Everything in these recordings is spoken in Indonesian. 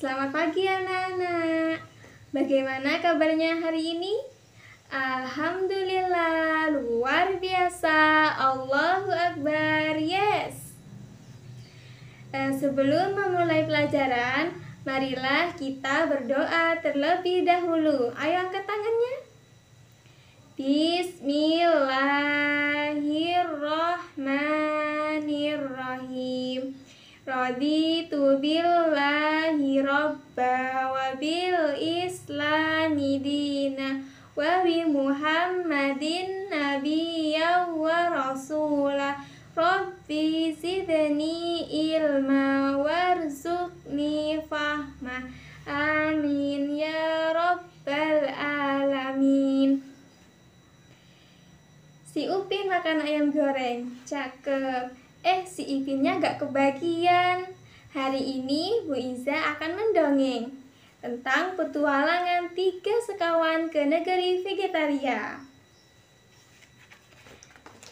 Selamat pagi anak-anak. Bagaimana kabarnya hari ini? Alhamdulillah, luar biasa. Allahu Akbar. Yes. Eh, sebelum memulai pelajaran, marilah kita berdoa terlebih dahulu. Ayo angkat tangannya. Bismillahirrahmanirrahim tu billahi robba wa bil islami dina wa bi muhammadin nabiyya wa rasula Rabbi zidni ilma warzuqni fahma Amin ya rabbal alamin Si Upin makan ayam goreng, cakep Eh, si Ipinnya gak kebagian. Hari ini Bu Iza akan mendongeng tentang petualangan tiga sekawan ke negeri Vegetaria.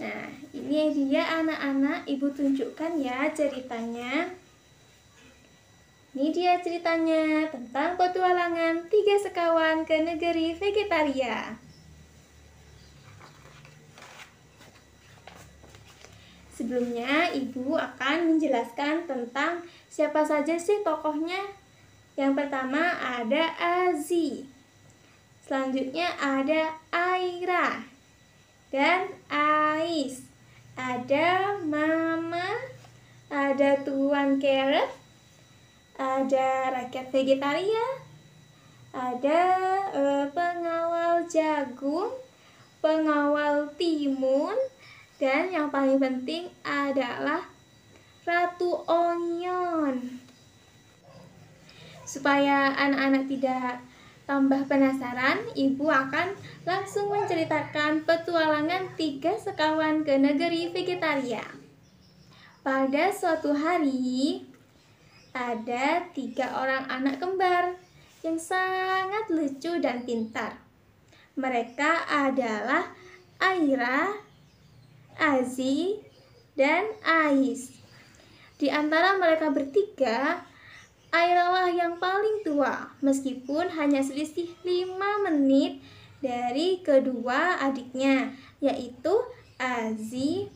Nah, ini dia anak-anak ibu tunjukkan ya ceritanya. Ini dia ceritanya tentang petualangan tiga sekawan ke negeri Vegetaria. sebelumnya Ibu akan menjelaskan tentang siapa saja sih tokohnya. Yang pertama ada Azi. Selanjutnya ada Aira dan Ais. Ada Mama, ada Tuan Carrot, ada rakyat vegetaria, ada uh, pengawal jagung, pengawal timun, dan yang paling penting adalah Ratu Onion. Supaya anak-anak tidak tambah penasaran, ibu akan langsung menceritakan petualangan tiga sekawan ke negeri Vegetaria. Pada suatu hari, ada tiga orang anak kembar yang sangat lucu dan pintar. Mereka adalah Aira, Azi, dan Ais. Di antara mereka bertiga, Airalah yang paling tua, meskipun hanya selisih 5 menit dari kedua adiknya, yaitu Azi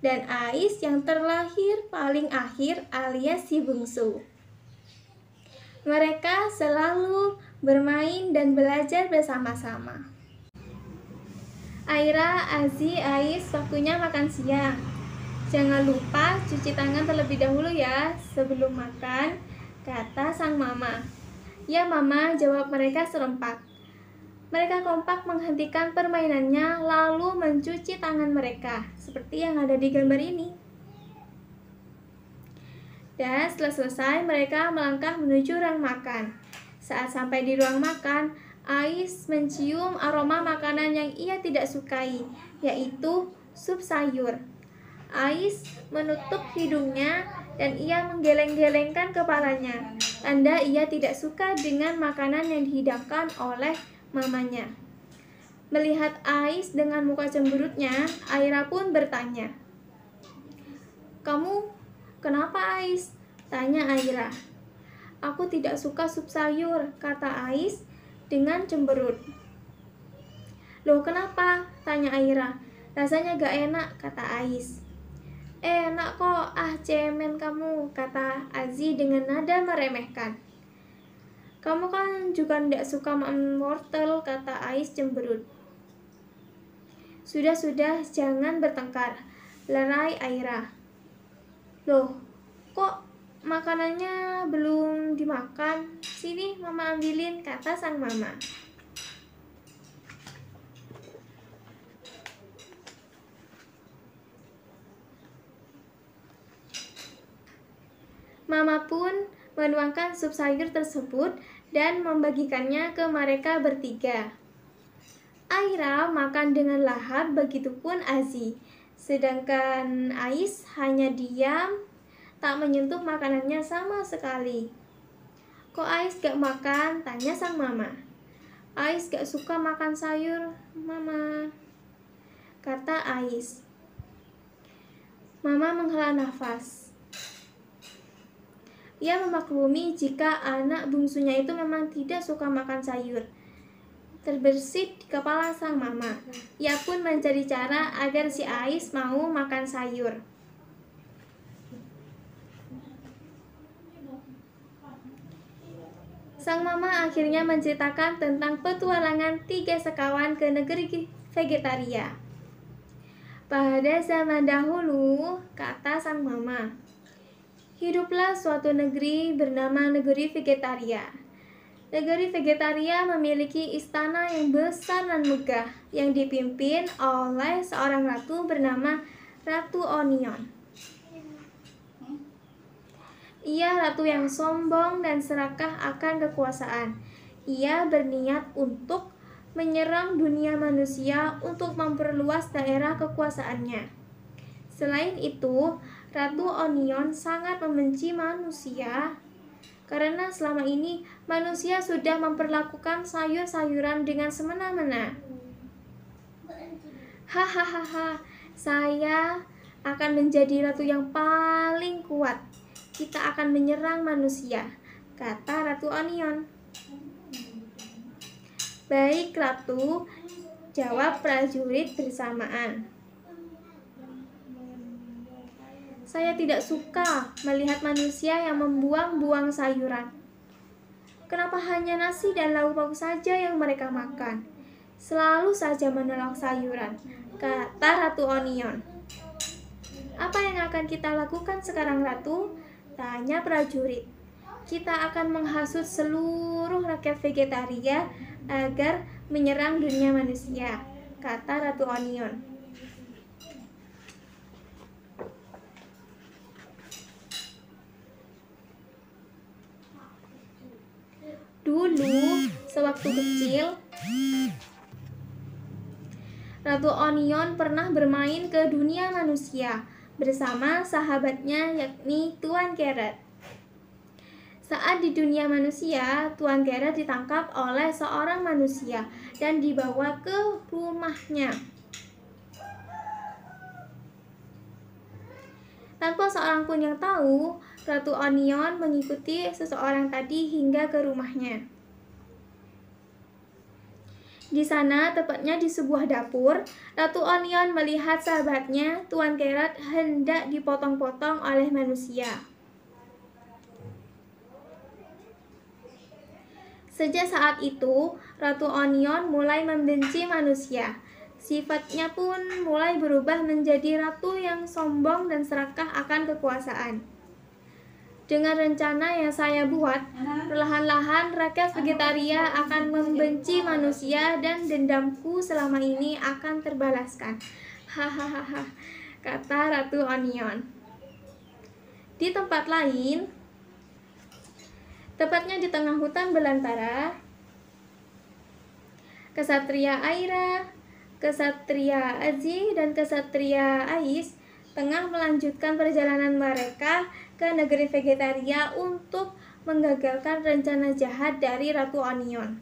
dan Ais yang terlahir paling akhir alias si bungsu. Mereka selalu bermain dan belajar bersama-sama. Aira, Azi, Ais, waktunya makan siang. Jangan lupa cuci tangan terlebih dahulu ya sebelum makan, kata sang mama. Ya mama, jawab mereka serempak. Mereka kompak menghentikan permainannya lalu mencuci tangan mereka, seperti yang ada di gambar ini. Dan setelah selesai, mereka melangkah menuju ruang makan. Saat sampai di ruang makan, Ais mencium aroma makanan yang ia tidak sukai, yaitu sup sayur. Ais menutup hidungnya dan ia menggeleng-gelengkan kepalanya. Tanda ia tidak suka dengan makanan yang dihidangkan oleh mamanya. Melihat Ais dengan muka cemberutnya, Aira pun bertanya. Kamu kenapa Ais? Tanya Aira. Aku tidak suka sup sayur, kata Ais dengan cemberut. Loh kenapa? Tanya Aira. Rasanya gak enak, kata Ais. Eh, enak kok, ah cemen kamu, kata Azi dengan nada meremehkan. Kamu kan juga ndak suka makan wortel, kata Ais cemberut. Sudah-sudah, jangan bertengkar, lerai Aira. Loh, kok makanannya belum dimakan. Sini mama ambilin, kata sang mama. Mama pun menuangkan sup sayur tersebut dan membagikannya ke mereka bertiga. Aira makan dengan lahap, begitu pun Aziz. Sedangkan Ais hanya diam tak menyentuh makanannya sama sekali. Kok Ais gak makan? Tanya sang mama. Ais gak suka makan sayur, mama. Kata Ais. Mama menghela nafas. Ia memaklumi jika anak bungsunya itu memang tidak suka makan sayur. Terbersit di kepala sang mama. Ia pun mencari cara agar si Ais mau makan sayur. sang mama akhirnya menceritakan tentang petualangan tiga sekawan ke negeri vegetaria. Pada zaman dahulu, kata sang mama, hiduplah suatu negeri bernama negeri vegetaria. Negeri vegetaria memiliki istana yang besar dan megah yang dipimpin oleh seorang ratu bernama Ratu Onion. Ia ratu yang sombong dan serakah akan kekuasaan. Ia berniat untuk menyerang dunia manusia untuk memperluas daerah kekuasaannya. Selain itu, Ratu Onion sangat membenci manusia karena selama ini manusia sudah memperlakukan sayur-sayuran dengan semena-mena. Hahaha, saya akan menjadi ratu yang paling kuat kita akan menyerang manusia, kata Ratu Onion. Baik, Ratu, jawab prajurit bersamaan. Saya tidak suka melihat manusia yang membuang-buang sayuran. Kenapa hanya nasi dan lauk pauk saja yang mereka makan? Selalu saja menolak sayuran, kata Ratu Onion. Apa yang akan kita lakukan sekarang, Ratu? Tanya prajurit. Kita akan menghasut seluruh rakyat Vegetaria agar menyerang dunia manusia, kata Ratu Onion. Dulu, sewaktu kecil, Ratu Onion pernah bermain ke dunia manusia bersama sahabatnya yakni Tuan Keret. Saat di dunia manusia, Tuan Keret ditangkap oleh seorang manusia dan dibawa ke rumahnya. Tanpa seorang pun yang tahu, Ratu Onion mengikuti seseorang tadi hingga ke rumahnya. Di sana, tepatnya di sebuah dapur, Ratu Onion melihat sahabatnya, Tuan Kerat, hendak dipotong-potong oleh manusia. Sejak saat itu, Ratu Onion mulai membenci manusia. Sifatnya pun mulai berubah menjadi ratu yang sombong dan serakah akan kekuasaan. Dengan rencana yang saya buat, perlahan-lahan rakyat Vegetaria akan membenci manusia dan dendamku selama ini akan terbalaskan. Hahaha, kata Ratu Onion. Di tempat lain, tepatnya di tengah hutan belantara, Kesatria Aira, Kesatria Aji, dan Kesatria Ais tengah melanjutkan perjalanan mereka ke negeri Vegetaria untuk menggagalkan rencana jahat dari Ratu Onion.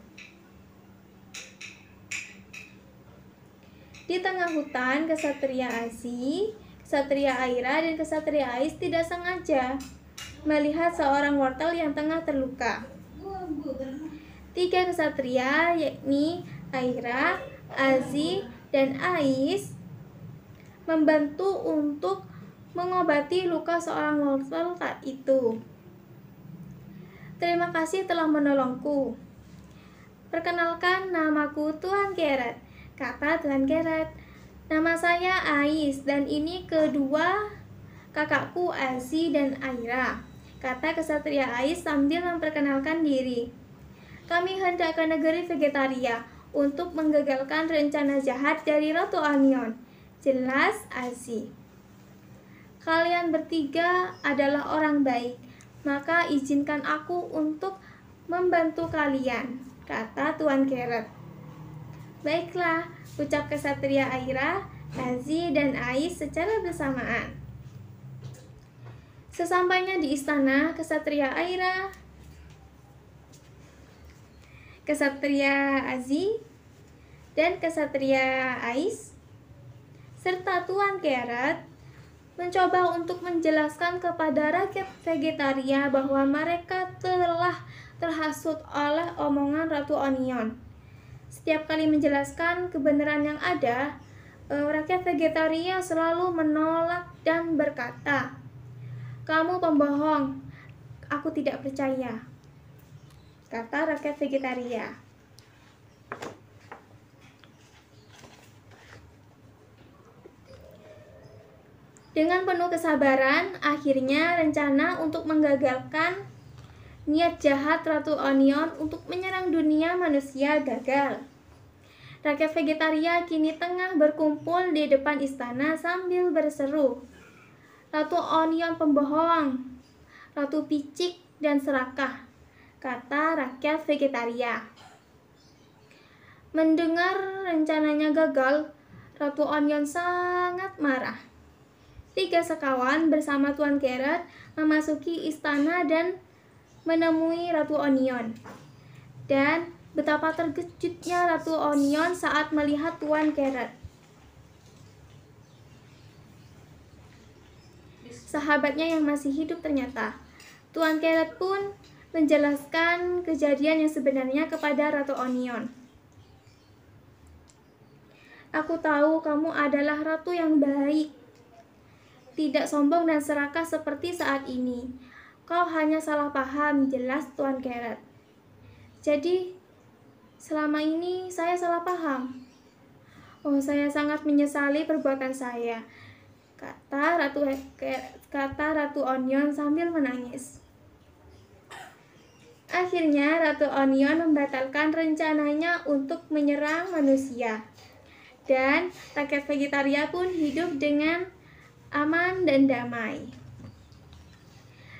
Di tengah hutan, kesatria Asi, kesatria Aira, dan kesatria Ais tidak sengaja melihat seorang wortel yang tengah terluka. Tiga kesatria, yakni Aira, Azi, dan Ais, membantu untuk mengobati luka seorang mortal tak itu. Terima kasih telah menolongku. Perkenalkan namaku Tuan Keret, kata Tuan Keret. Nama saya Ais dan ini kedua kakakku Azi dan Aira, kata kesatria Ais sambil memperkenalkan diri. Kami hendak ke negeri Vegetaria untuk menggagalkan rencana jahat dari Ratu Anion. Jelas Aziz kalian bertiga adalah orang baik, maka izinkan aku untuk membantu kalian, kata Tuan Keret. Baiklah, ucap kesatria Aira, Azi, dan Ais secara bersamaan. Sesampainya di istana, kesatria Aira, kesatria Azi, dan kesatria Ais, serta Tuan Keret mencoba untuk menjelaskan kepada rakyat Vegetaria bahwa mereka telah terhasut oleh omongan Ratu Onion. Setiap kali menjelaskan kebenaran yang ada, eh, rakyat Vegetaria selalu menolak dan berkata, "Kamu pembohong, aku tidak percaya," kata rakyat Vegetaria. Dengan penuh kesabaran, akhirnya rencana untuk menggagalkan niat jahat Ratu Onion untuk menyerang dunia manusia gagal. Rakyat Vegetaria kini tengah berkumpul di depan istana sambil berseru. Ratu Onion pembohong, Ratu Picik dan serakah, kata rakyat Vegetaria. Mendengar rencananya gagal, Ratu Onion sangat marah Tiga sekawan bersama Tuan keret memasuki istana dan menemui Ratu Onion. Dan betapa terkejutnya Ratu Onion saat melihat Tuan keret Sahabatnya yang masih hidup ternyata. Tuan keret pun menjelaskan kejadian yang sebenarnya kepada Ratu Onion. Aku tahu kamu adalah ratu yang baik, tidak sombong dan serakah seperti saat ini. Kau hanya salah paham, jelas Tuan Keret. Jadi, selama ini saya salah paham. Oh, saya sangat menyesali perbuatan saya, kata Ratu kata Ratu Onion sambil menangis. Akhirnya, Ratu Onion membatalkan rencananya untuk menyerang manusia. Dan rakyat Vegetaria pun hidup dengan aman dan damai.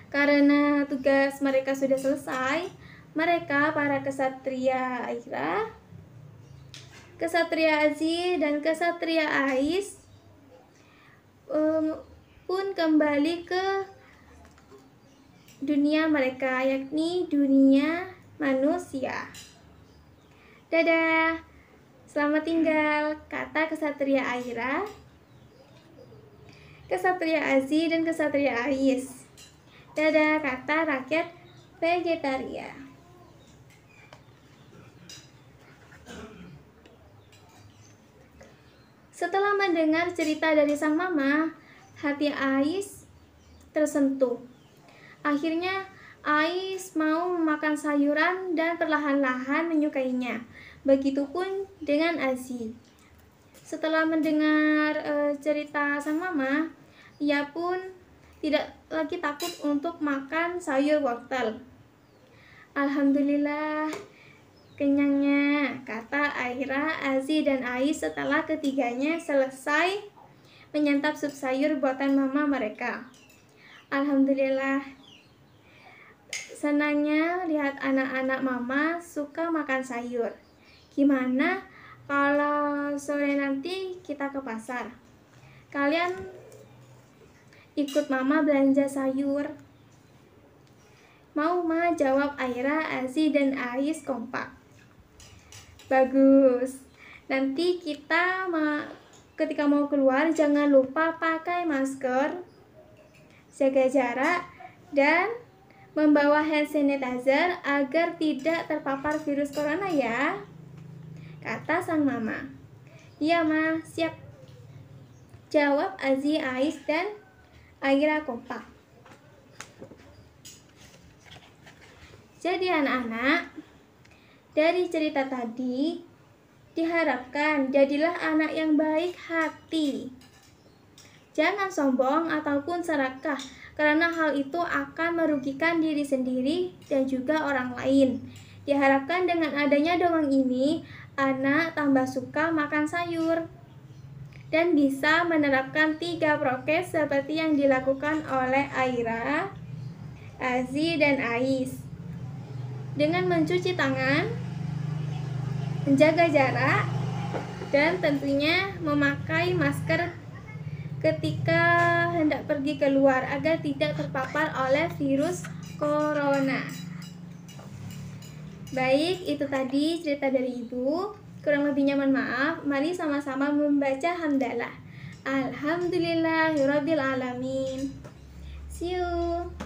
Karena tugas mereka sudah selesai, mereka para kesatria Aira, kesatria Aziz dan kesatria Ais um, pun kembali ke dunia mereka yakni dunia manusia. Dadah. Selamat tinggal, kata kesatria Aira Kesatria Aziz dan Kesatria Ais. Dada kata rakyat vegetarian. Setelah mendengar cerita dari sang mama, hati Ais tersentuh. Akhirnya, Ais mau memakan sayuran dan perlahan-lahan menyukainya. Begitupun dengan Aziz. Setelah mendengar e, cerita sang mama, ia pun tidak lagi takut untuk makan sayur wortel. Alhamdulillah, kenyangnya, kata Aira, Aziz dan Ais setelah ketiganya selesai menyantap sup sayur buatan mama mereka. Alhamdulillah, senangnya lihat anak-anak mama suka makan sayur. Gimana kalau sore nanti kita ke pasar. Kalian ikut mama belanja sayur. Mau ma jawab Aira, Azi, dan Ais kompak. Bagus. Nanti kita ma ketika mau keluar jangan lupa pakai masker, jaga jarak, dan membawa hand sanitizer agar tidak terpapar virus corona ya kata sang mama. Iya ma, siap. Jawab Aziz, Ais dan Aira kompak. Jadi anak-anak, dari cerita tadi, diharapkan jadilah anak yang baik hati. Jangan sombong ataupun serakah, karena hal itu akan merugikan diri sendiri dan juga orang lain. Diharapkan dengan adanya dongeng ini, anak tambah suka makan sayur dan bisa menerapkan tiga prokes seperti yang dilakukan oleh Aira, Azi, dan Ais. Dengan mencuci tangan, menjaga jarak, dan tentunya memakai masker ketika hendak pergi keluar agar tidak terpapar oleh virus corona. Baik, itu tadi cerita dari Ibu. Kurang lebihnya mohon maaf. Mari sama-sama membaca hamdalah. Alhamdulillahirabbil alamin. See you.